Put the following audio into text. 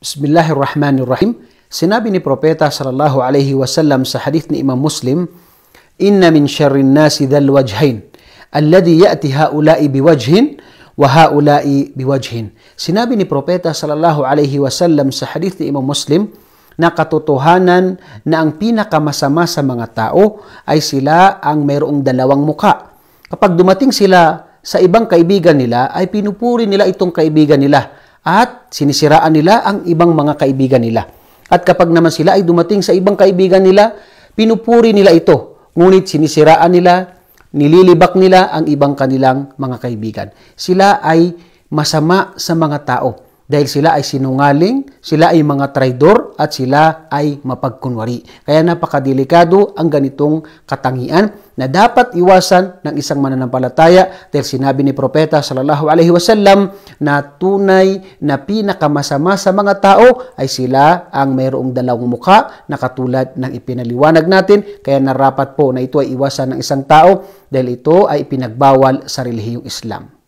Bismillahirrahmanirrahim. Sinabi ni Propeta sallallahu alaihi wasallam sa hadith ni Imam Muslim, Inna min syarrin nasi dhal wajhain, alladhi ya'ti haula'i biwajhin, wa haula'i biwajhin. Sinabi ni Propeta sallallahu alaihi wasallam sa hadith ni Imam Muslim, na katotohanan na ang pinakamasama sa mga tao ay sila ang mayroong dalawang muka. Kapag dumating sila sa ibang kaibigan nila, ay pinupuri nila itong kaibigan nila at sinisiraan nila ang ibang mga kaibigan nila. At kapag naman sila ay dumating sa ibang kaibigan nila, pinupuri nila ito. Ngunit sinisiraan nila, nililibak nila ang ibang kanilang mga kaibigan. Sila ay masama sa mga tao dahil sila ay sinungaling, sila ay mga traidor at sila ay mapagkunwari. Kaya napakadelikado ang ganitong katangian na dapat iwasan ng isang mananampalataya dahil sinabi ni Propeta sallallahu alaihi wasallam na tunay na pinakamasama sa mga tao ay sila ang mayroong dalawang mukha na katulad ng ipinaliwanag natin kaya narapat po na ito ay iwasan ng isang tao dahil ito ay ipinagbawal sa relihiyong Islam.